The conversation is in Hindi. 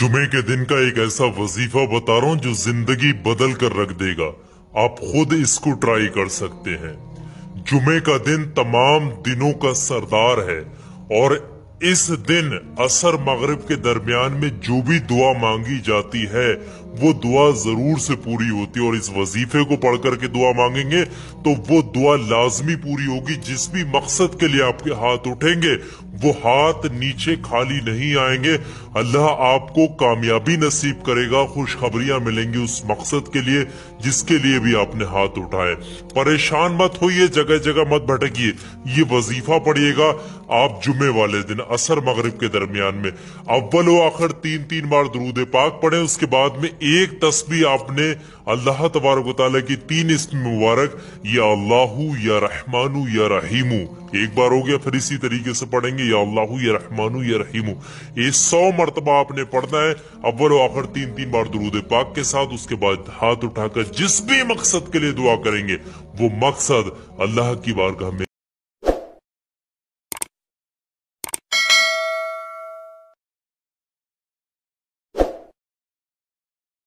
जुमे के दिन का एक ऐसा वजीफा बता रहा हूँ जो जिंदगी बदल कर रख देगा आप खुद इसको ट्राई कर सकते हैं जुमे का दिन तमाम दिनों का सरदार है और इस दिन असर मगरब के दरमियान में जो भी दुआ मांगी जाती है वो दुआ जरूर से पूरी होती है और इस वजीफे को पढ़ करके दुआ मांगेंगे तो वो दुआ लाजमी पूरी होगी जिस भी मकसद के लिए आपके हाथ उठेंगे वो हाथ नीचे खाली नहीं आएंगे अल्लाह आपको कामयाबी नसीब करेगा खुशखबरियां मिलेंगी उस मकसद के लिए जिसके लिए भी आपने हाथ उठाए परेशान मत होइए जगह जगह मत भटकिए ये वजीफा पढ़िएगा आप जुमे वाले दिन असर मगरब के दरमियान में अव्वल आखिर तीन तीन बार दरूद पाक पढ़े उसके बाद में एक तस्बी आपने अल्लाह तबारक की तीन इसम मुबारक या अल्लाह या रहमानु या रहीमू एक बार हो गया फिर इसी तरीके से पढ़ेंगे या अल्लाह या रहमानु या रहीमू ये सौ मरतबा आपने पढ़ना है अव्वल आखिर तीन तीन बार दरूद पाक के साथ उसके बाद हाथ उठाकर जिस भी मकसद के लिए दुआ करेंगे वो मकसद अल्लाह की बारगाह में